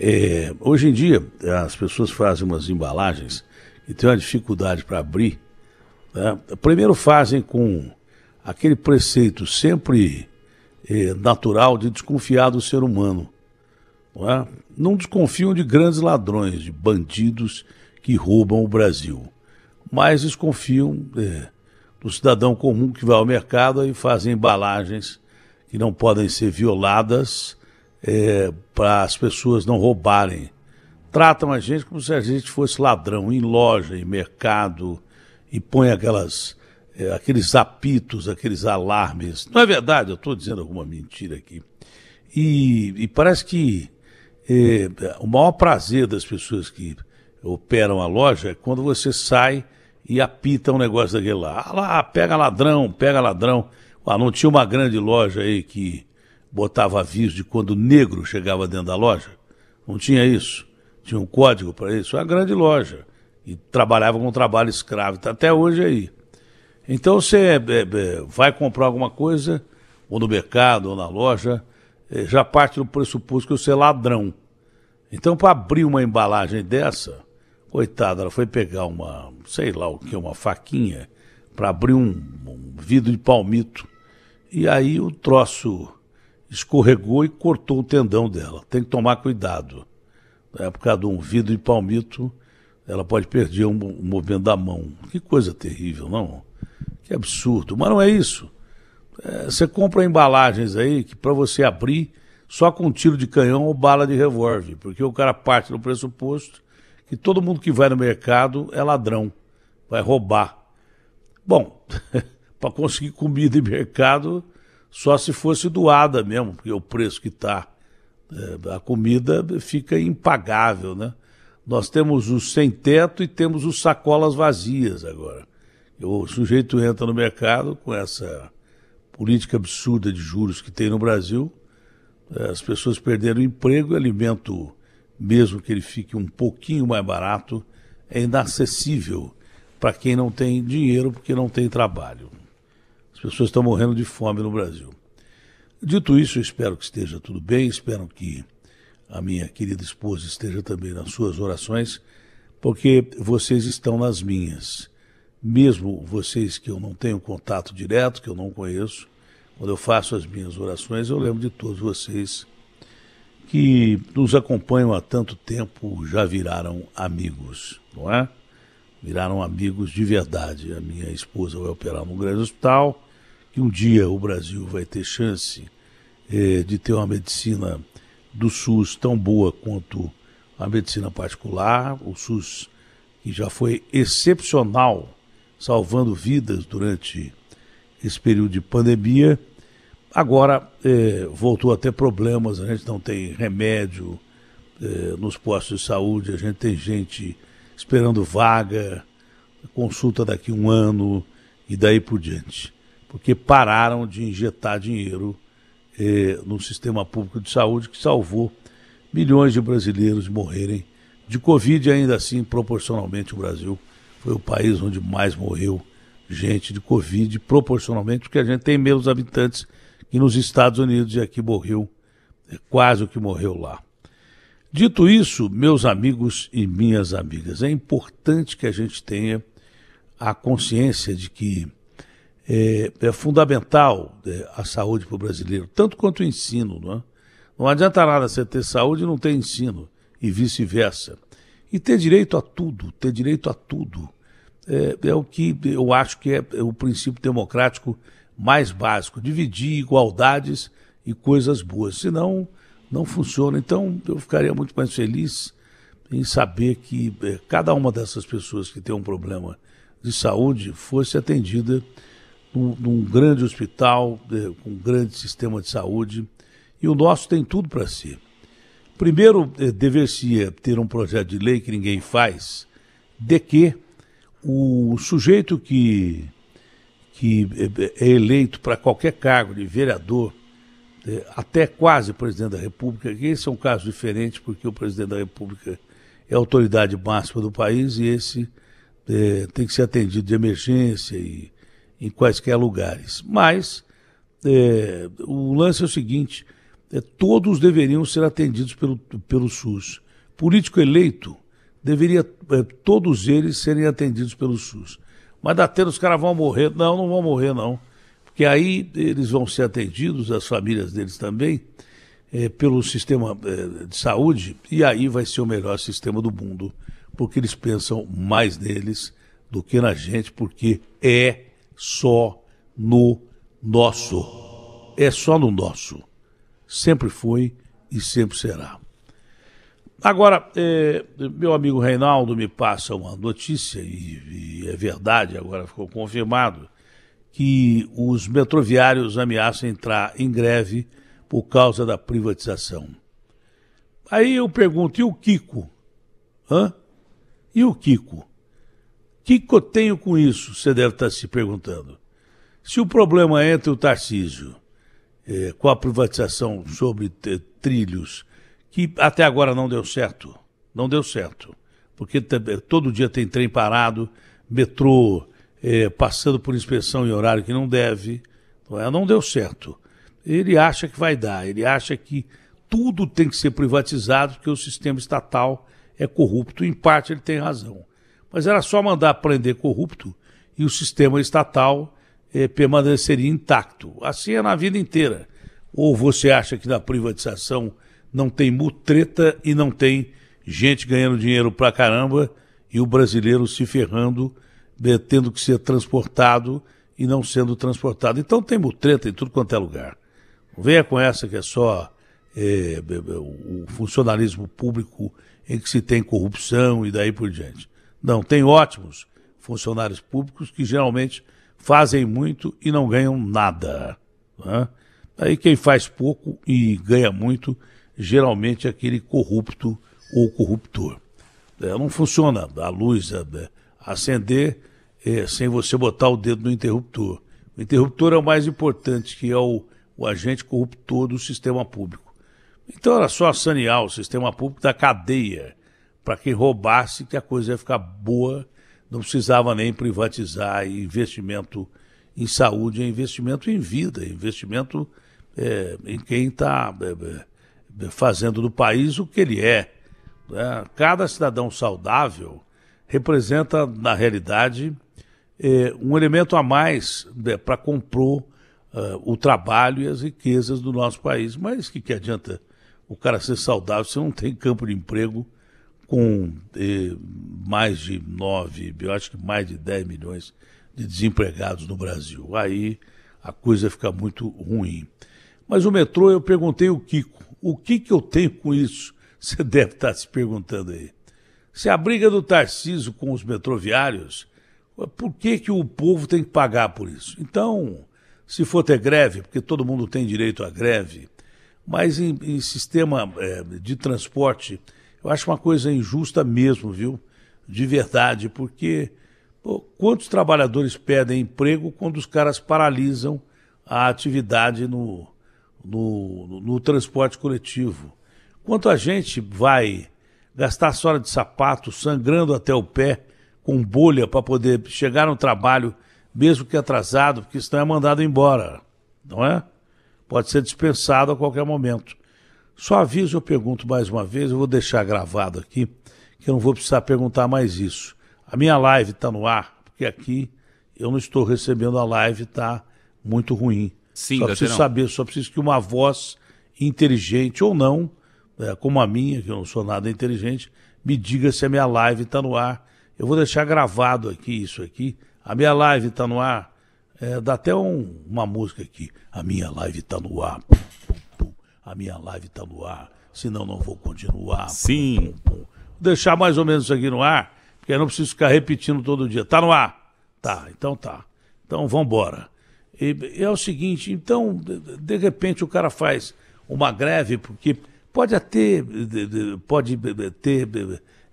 É, hoje em dia, as pessoas fazem umas embalagens e tem uma dificuldade para abrir. Né? Primeiro fazem com aquele preceito sempre é, natural de desconfiar do ser humano. Não, é? não desconfiam de grandes ladrões, de bandidos que roubam o Brasil, mas desconfiam é, do cidadão comum que vai ao mercado e fazem embalagens que não podem ser violadas é, para as pessoas não roubarem. Tratam a gente como se a gente fosse ladrão em loja, em mercado, e põe aquelas, é, aqueles apitos, aqueles alarmes. Não é verdade, eu estou dizendo alguma mentira aqui. E, e parece que é, o maior prazer das pessoas que operam a loja é quando você sai e apita um negócio daquele lá. Ah lá, pega ladrão, pega ladrão. Ah, não tinha uma grande loja aí que botava aviso de quando negro chegava dentro da loja. Não tinha isso. Tinha um código para isso. Era uma grande loja. E trabalhava com trabalho escravo. Está até hoje aí. Então você é, é, é, vai comprar alguma coisa, ou no mercado, ou na loja, já parte do pressuposto que você é ladrão. Então, para abrir uma embalagem dessa, coitada, ela foi pegar uma, sei lá o que, uma faquinha, para abrir um, um vidro de palmito. E aí o troço escorregou e cortou o tendão dela. Tem que tomar cuidado. Na época de um vidro de palmito, ela pode perder o um, um movimento da mão. Que coisa terrível, não? Que absurdo. Mas não é isso. É, você compra embalagens aí que para você abrir só com tiro de canhão ou bala de revólver, porque o cara parte do pressuposto que todo mundo que vai no mercado é ladrão, vai roubar. Bom, para conseguir comida em mercado, só se fosse doada mesmo, porque o preço que está, é, a comida fica impagável, né? Nós temos os sem teto e temos os sacolas vazias agora. O sujeito entra no mercado com essa política absurda de juros que tem no Brasil, é, as pessoas perderam o emprego, o alimento, mesmo que ele fique um pouquinho mais barato, é inacessível para quem não tem dinheiro, porque não tem trabalho. As pessoas estão morrendo de fome no Brasil. Dito isso, eu espero que esteja tudo bem, espero que a minha querida esposa esteja também nas suas orações, porque vocês estão nas minhas. Mesmo vocês que eu não tenho contato direto, que eu não conheço, quando eu faço as minhas orações, eu lembro de todos vocês que nos acompanham há tanto tempo, já viraram amigos, não é? Viraram amigos de verdade. A minha esposa vai operar num grande hospital que um dia o Brasil vai ter chance é, de ter uma medicina do SUS tão boa quanto a medicina particular, o SUS que já foi excepcional, salvando vidas durante esse período de pandemia, agora é, voltou a ter problemas, a gente não tem remédio é, nos postos de saúde, a gente tem gente esperando vaga, consulta daqui um ano e daí por diante porque pararam de injetar dinheiro eh, no sistema público de saúde, que salvou milhões de brasileiros de morrerem de Covid. Ainda assim, proporcionalmente, o Brasil foi o país onde mais morreu gente de Covid, proporcionalmente, porque a gente tem menos habitantes que nos Estados Unidos e aqui morreu é quase o que morreu lá. Dito isso, meus amigos e minhas amigas, é importante que a gente tenha a consciência de que é, é fundamental é, a saúde para o brasileiro, tanto quanto o ensino. Não, é? não adianta nada você ter saúde e não ter ensino, e vice-versa. E ter direito a tudo, ter direito a tudo, é, é o que eu acho que é, é o princípio democrático mais básico, dividir igualdades e coisas boas. Senão, não funciona. Então, eu ficaria muito mais feliz em saber que é, cada uma dessas pessoas que tem um problema de saúde fosse atendida num, num grande hospital, com um grande sistema de saúde, e o nosso tem tudo para si. Primeiro, eh, deveria eh, ter um projeto de lei que ninguém faz, de que o sujeito que, que eh, é eleito para qualquer cargo de vereador, até quase presidente da República, que esse é um caso diferente, porque o presidente da República é a autoridade máxima do país e esse tem que ser atendido de emergência e em quaisquer lugares. Mas é, o lance é o seguinte: é, todos deveriam ser atendidos pelo, pelo SUS. Político eleito deveria é, todos eles serem atendidos pelo SUS. Mas da ter os caras vão morrer. Não, não vão morrer, não. Porque aí eles vão ser atendidos, as famílias deles também, é, pelo sistema é, de saúde, e aí vai ser o melhor sistema do mundo. Porque eles pensam mais neles do que na gente, porque é só no nosso. É só no nosso. Sempre foi e sempre será. Agora, é, meu amigo Reinaldo me passa uma notícia, e, e é verdade, agora ficou confirmado, que os metroviários ameaçam entrar em greve por causa da privatização. Aí eu pergunto, e o Kiko? Hã? E o Kiko? que, que eu tenho com isso? Você deve estar se perguntando. Se o problema é entre o Tarcísio, é, com a privatização sobre trilhos, que até agora não deu certo, não deu certo, porque é, todo dia tem trem parado, metrô é, passando por inspeção em horário que não deve, não, não deu certo. Ele acha que vai dar, ele acha que tudo tem que ser privatizado, porque o sistema estatal é corrupto. Em parte, ele tem razão mas era só mandar prender corrupto e o sistema estatal eh, permaneceria intacto. Assim é na vida inteira. Ou você acha que na privatização não tem mutreta e não tem gente ganhando dinheiro pra caramba e o brasileiro se ferrando, né, tendo que ser transportado e não sendo transportado. Então tem mutreta em tudo quanto é lugar. Não venha com essa que é só eh, o funcionalismo público em que se tem corrupção e daí por diante. Não, tem ótimos funcionários públicos que geralmente fazem muito e não ganham nada. Né? Aí quem faz pouco e ganha muito, geralmente é aquele corrupto ou corruptor. É, não funciona a luz é, é, acender é, sem você botar o dedo no interruptor. O interruptor é o mais importante, que é o, o agente corruptor do sistema público. Então era só sanear o sistema público da cadeia para quem roubasse que a coisa ia ficar boa, não precisava nem privatizar investimento em saúde, é investimento em vida, é investimento é, em quem está é, é, é, fazendo do país o que ele é. Né? Cada cidadão saudável representa, na realidade, é, um elemento a mais né, para comprar uh, ah, o trabalho e as riquezas do nosso país. Mas o que, que adianta o cara ser saudável se não tem campo de emprego? com eh, mais de 9, eu acho que mais de 10 milhões de desempregados no Brasil. Aí a coisa fica muito ruim. Mas o metrô, eu perguntei o Kiko, o que, que eu tenho com isso? Você deve estar se perguntando aí. Se a briga do Tarciso com os metroviários, por que, que o povo tem que pagar por isso? Então, se for ter greve, porque todo mundo tem direito à greve, mas em, em sistema é, de transporte eu acho uma coisa injusta mesmo, viu? De verdade, porque pô, quantos trabalhadores perdem emprego quando os caras paralisam a atividade no, no, no, no transporte coletivo? Quanto a gente vai gastar sola de sapato, sangrando até o pé, com bolha para poder chegar no trabalho, mesmo que atrasado, porque senão é mandado embora, não é? Pode ser dispensado a qualquer momento. Só aviso, eu pergunto mais uma vez, eu vou deixar gravado aqui, que eu não vou precisar perguntar mais isso. A minha live está no ar, porque aqui eu não estou recebendo a live, está muito ruim. Sim, só preciso não. saber, só preciso que uma voz inteligente ou não, né, como a minha, que eu não sou nada inteligente, me diga se a minha live está no ar. Eu vou deixar gravado aqui isso aqui. A minha live está no ar. É, dá até um, uma música aqui. A minha live está no ar a minha live está no ar, senão não vou continuar. Sim. Pum, pum, pum. Deixar mais ou menos isso aqui no ar, porque eu não preciso ficar repetindo todo dia. Tá no ar? Tá, então tá. Então vamos embora. é o seguinte, então, de, repente o cara faz uma greve, porque pode até pode ter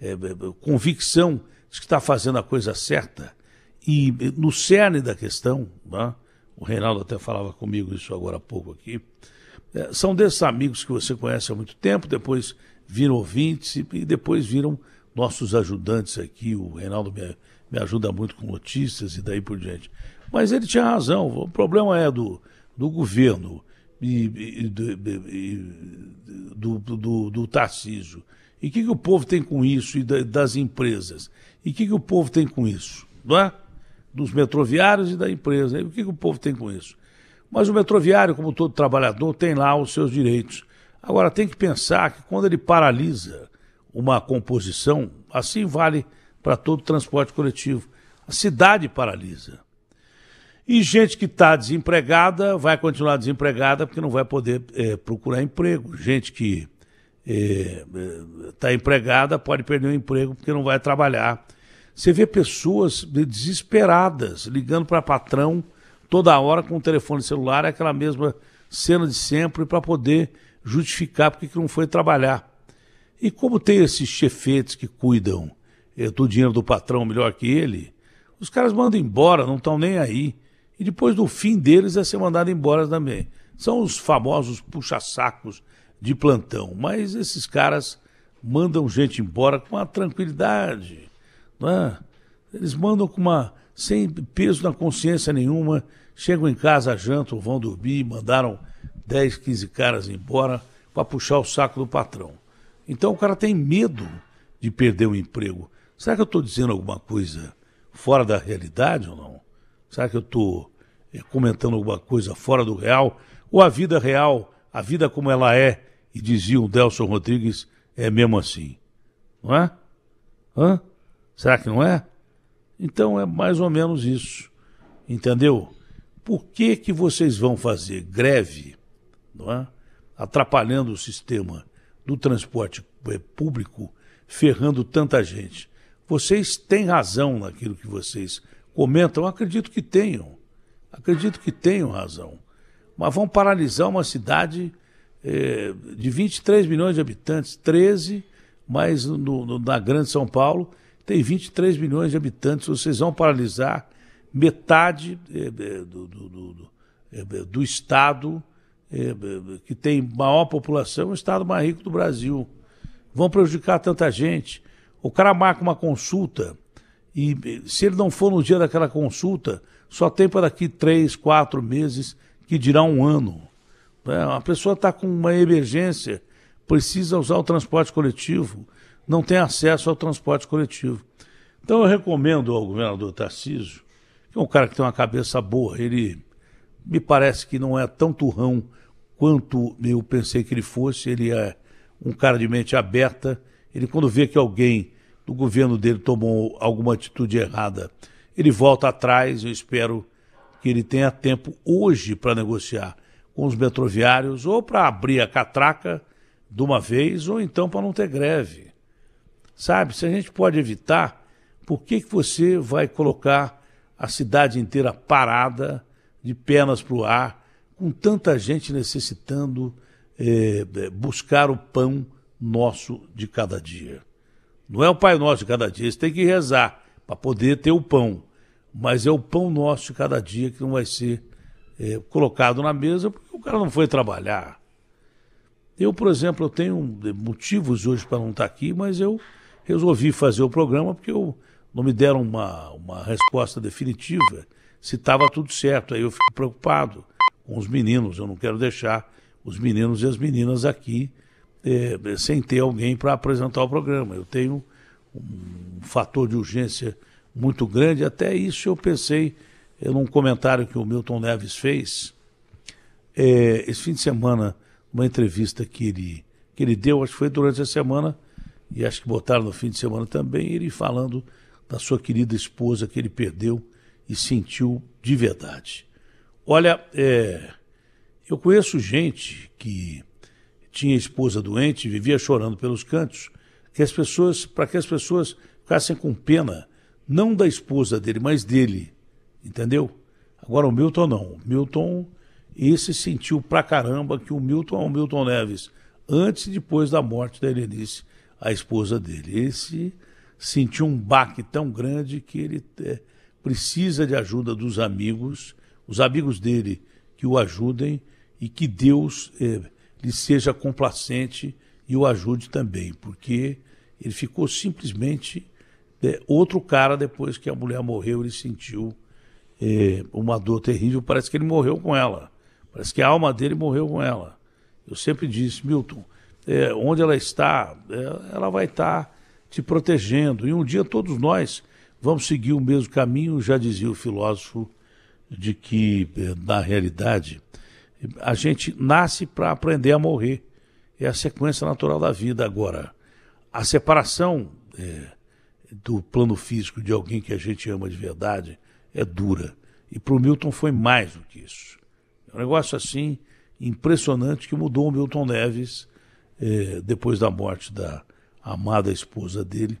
é, convicção de que está fazendo a coisa certa. E no cerne da questão, né? o Reinaldo até falava comigo isso agora há pouco aqui, é, são desses amigos que você conhece há muito tempo, depois viram ouvintes e depois viram nossos ajudantes aqui. O Reinaldo me, me ajuda muito com notícias e daí por diante. Mas ele tinha razão, o problema é do, do governo e, e, e do, do, do, do Tarcísio. E o que, que o povo tem com isso? E da, das empresas? E o que, que o povo tem com isso? Não é? Dos metroviários e da empresa. E o que, que o povo tem com isso? Mas o metroviário, como todo trabalhador, tem lá os seus direitos. Agora, tem que pensar que quando ele paralisa uma composição, assim vale para todo transporte coletivo. A cidade paralisa. E gente que está desempregada vai continuar desempregada porque não vai poder é, procurar emprego. Gente que está eh, eh, é, empregada pode perder o emprego porque não vai trabalhar. Você vê pessoas desesperadas ligando para patrão toda hora com o telefone celular, é aquela mesma cena de sempre, para poder justificar porque que não foi trabalhar. E como tem esses chefetes que cuidam eh, do dinheiro do patrão melhor que ele, os caras mandam embora, não estão nem aí. E depois do fim deles é ser mandado embora também. São os famosos puxa-sacos de plantão. Mas esses caras mandam gente embora com uma tranquilidade. Não é? Eles mandam com uma sem peso na consciência nenhuma, chegam em casa, jantam, vão dormir, mandaram 10, 15 caras embora para puxar o saco do patrão. Então o cara tem medo de perder o emprego. Será que eu estou dizendo alguma coisa fora da realidade ou não? Será que eu estou eh, comentando alguma coisa fora do real? Ou a vida real, a vida como ela é, e dizia o Delson Rodrigues, é mesmo assim? Não é? Hã? Será que não é? Então é mais ou menos isso. Entendeu? Por que, que vocês vão fazer greve, não é? atrapalhando o sistema do transporte eh, público, ferrando tanta gente? Vocês têm razão naquilo que vocês comentam, acredito que tenham. Acredito que tenham razão. Mas vão paralisar uma cidade eh, de 23 milhões de habitantes, 13, mas no, no, na Grande São Paulo, tem 23 milhões de habitantes, vocês vão paralisar metade eh, eh, do, do, do, do eh, estado que tem maior população, o estado mais rico do Brasil. Vão prejudicar tanta gente. O cara marca uma consulta e se ele não for no dia daquela consulta, só tem para daqui três, quatro meses, que dirá um ano. É, uma pessoa está com uma emergência, precisa usar o transporte coletivo, não tem acesso ao transporte coletivo. Então eu recomendo ao governador Tarcísio, que é um cara que tem uma cabeça boa, ele me parece que não é tão turrão quanto eu pensei que ele fosse, ele é um cara de mente aberta, ele quando vê que alguém do governo dele tomou alguma atitude errada, ele volta atrás, eu espero que ele tenha tempo hoje para negociar com os metroviários ou para abrir a catraca de uma vez ou então para não ter greve. Sabe? Se a gente pode evitar, por que, que você vai colocar a cidade inteira parada, de pernas para o ar, com tanta gente necessitando eh, eh, buscar o pão nosso de cada dia? Não é o Pai Nosso de cada dia, você tem que rezar para poder ter o pão. Mas é o pão nosso de cada dia que não vai ser é, colocado na mesa porque o cara não foi trabalhar. Eu, por exemplo, eu tenho motivos hoje para não estar tá aqui, mas eu resolvi fazer o programa porque eu, não me deram uma, uma resposta definitiva se estava tudo certo. Aí eu fico preocupado com os meninos, eu não quero deixar os meninos e as meninas aqui eh, sem ter alguém para apresentar o programa. Eu tenho um fator de urgência muito grande, até isso eu pensei eh, num comentário que o Milton Neves fez eh, esse fim de semana, uma entrevista que ele, que ele deu, acho que foi durante a semana, e acho que botaram no fim de semana também, ele falando da sua querida esposa que ele perdeu e sentiu de verdade. Olha, é, eu conheço gente que tinha esposa doente, vivia chorando pelos cantos, que as pessoas, para que as pessoas ficassem com pena, não da esposa dele, mas dele, entendeu? Agora o Milton não, o Milton esse sentiu pra caramba que o Milton é o Milton Neves, antes e depois da morte da Helenice a esposa dele. Esse sentiu um baque tão grande que ele é, precisa de ajuda dos amigos, os amigos dele que o ajudem e que Deus é, lhe seja complacente e o ajude também, porque ele ficou simplesmente é, outro cara depois que a mulher morreu, ele sentiu é, uma dor terrível, parece que ele morreu com ela, parece que a alma dele morreu com ela. Eu sempre disse, Milton, é, onde ela está, é, ela vai estar tá te protegendo. E um dia todos nós vamos seguir o mesmo caminho, já dizia o filósofo, de que, é, na realidade, a gente nasce para aprender a morrer. É a sequência natural da vida. Agora, a separação é, do plano físico de alguém que a gente ama de verdade é dura. E para o Milton foi mais do que isso. É um negócio assim impressionante que mudou o Milton Neves é, depois da morte da amada esposa dele,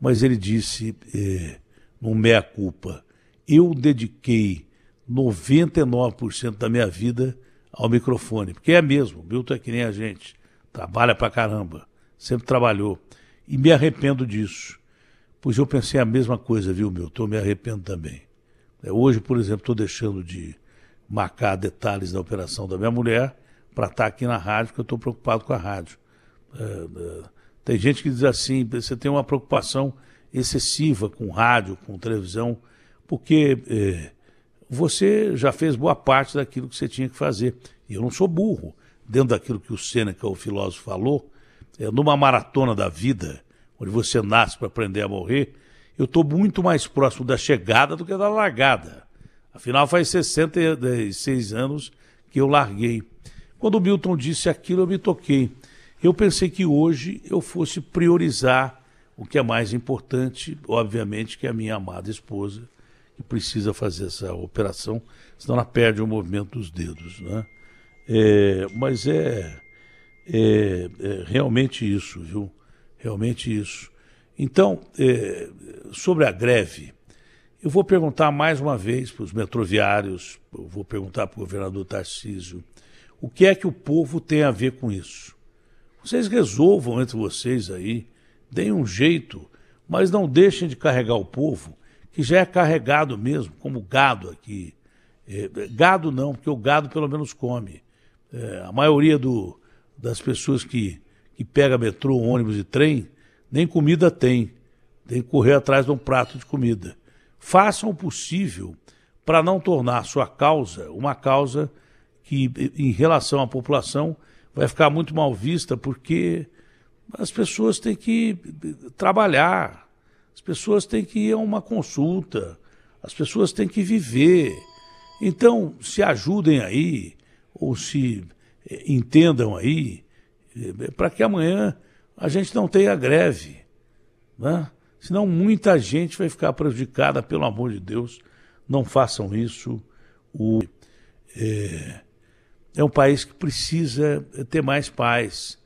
mas ele disse, eh, é, num mea é culpa, eu dediquei 99% da minha vida ao microfone, porque é mesmo, Milton é que nem a gente, trabalha pra caramba, sempre trabalhou, e me arrependo disso, pois eu pensei a mesma coisa, viu, Milton, eu me arrependo também. Hoje, por exemplo, estou deixando de marcar detalhes da operação da minha mulher, para estar tá aqui na rádio, porque eu estou preocupado com a rádio. É, é, tem gente que diz assim, você tem uma preocupação excessiva com rádio, com televisão, porque é, você já fez boa parte daquilo que você tinha que fazer. E eu não sou burro. Dentro daquilo que o Sêneca, é o filósofo, falou, é, numa maratona da vida, onde você nasce para aprender a morrer, eu estou muito mais próximo da chegada do que da largada. Afinal, faz 66 anos que eu larguei quando o Milton disse aquilo, eu me toquei. Eu pensei que hoje eu fosse priorizar o que é mais importante, obviamente, que é a minha amada esposa, que precisa fazer essa operação, senão ela perde o movimento dos dedos. Né? É, mas é, é, é, realmente isso, viu? Realmente isso. Então, é, sobre a greve, eu vou perguntar mais uma vez para os metroviários, vou perguntar para o governador Tarcísio, o que é que o povo tem a ver com isso? Vocês resolvam entre vocês aí, deem um jeito, mas não deixem de carregar o povo, que já é carregado mesmo, como gado aqui. É, gado não, porque o gado pelo menos come. É, a maioria do, das pessoas que, que pega metrô, ônibus e trem, nem comida tem. Tem que correr atrás de um prato de comida. Façam o possível para não tornar sua causa uma causa que em relação à população vai ficar muito mal vista, porque as pessoas têm que trabalhar, as pessoas têm que ir a uma consulta, as pessoas têm que viver. Então, se ajudem aí, ou se eh, entendam aí, eh, para que amanhã a gente não tenha greve. Né? Senão muita gente vai ficar prejudicada, pelo amor de Deus. Não façam isso. O, é, é um país que precisa ter mais paz.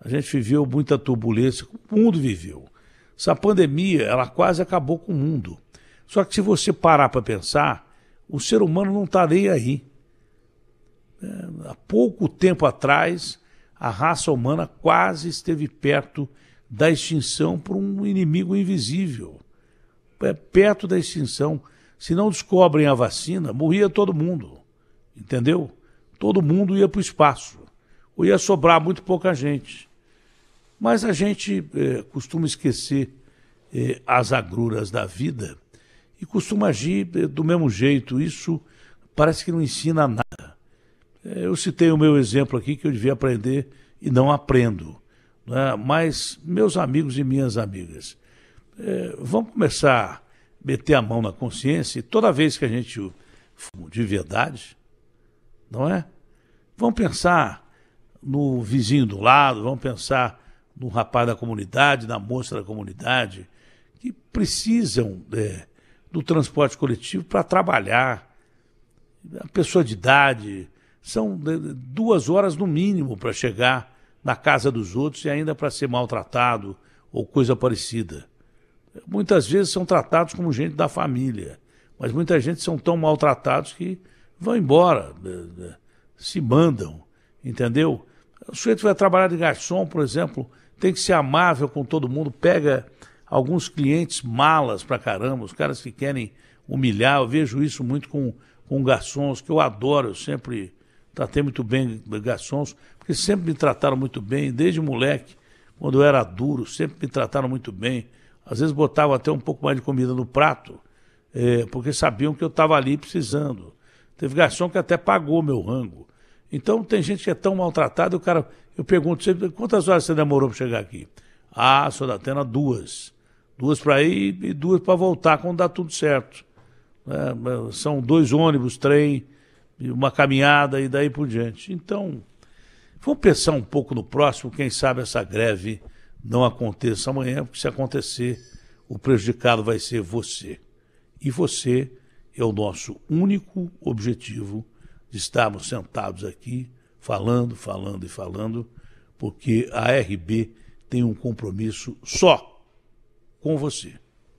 A gente viveu muita turbulência, o mundo viveu. Essa pandemia, ela quase acabou com o mundo. Só que se você parar para pensar, o ser humano não está nem aí. É, há pouco tempo atrás, a raça humana quase esteve perto da extinção por um inimigo invisível. É, perto da extinção. Se não descobrem a vacina, morria todo mundo. Entendeu? todo mundo ia para o espaço, ou ia sobrar muito pouca gente. Mas a gente é, costuma esquecer é, as agruras da vida e costuma agir é, do mesmo jeito. Isso parece que não ensina nada. É, eu citei o meu exemplo aqui que eu devia aprender e não aprendo. Né? Mas, meus amigos e minhas amigas, é, vamos começar a meter a mão na consciência e toda vez que a gente de verdade, não é? Vamos pensar no vizinho do lado, vamos pensar no rapaz da comunidade, na moça da comunidade, que precisam é, do transporte coletivo para trabalhar. A pessoa de idade, são é, duas horas no mínimo para chegar na casa dos outros e ainda para ser maltratado ou coisa parecida. Muitas vezes são tratados como gente da família, mas muita gente são tão maltratados que vão embora, eh, eh, se mandam, entendeu? O sujeito vai trabalhar de garçom, por exemplo, tem que ser amável com todo mundo, pega alguns clientes malas pra caramba, os caras que querem humilhar, eu vejo isso muito com, com garçons, que eu adoro, eu sempre tratei muito bem garçons, porque sempre me trataram muito bem, desde moleque, quando eu era duro, sempre me trataram muito bem, às vezes botavam até um pouco mais de comida no prato, é, porque sabiam que eu estava ali precisando. Teve garçom que até pagou meu rango. Então tem gente que é tão maltratada, o cara. Eu pergunto sempre, quantas horas você demorou para chegar aqui? Ah, sou da Atena, duas. Duas para ir e duas para voltar quando dá tudo certo. É, são dois ônibus, trem, uma caminhada e daí por diante. Então, vamos pensar um pouco no próximo, quem sabe essa greve não aconteça amanhã, porque se acontecer, o prejudicado vai ser você. E você é o nosso único objetivo de estarmos sentados aqui, falando, falando e falando, porque a RB tem um compromisso só com você.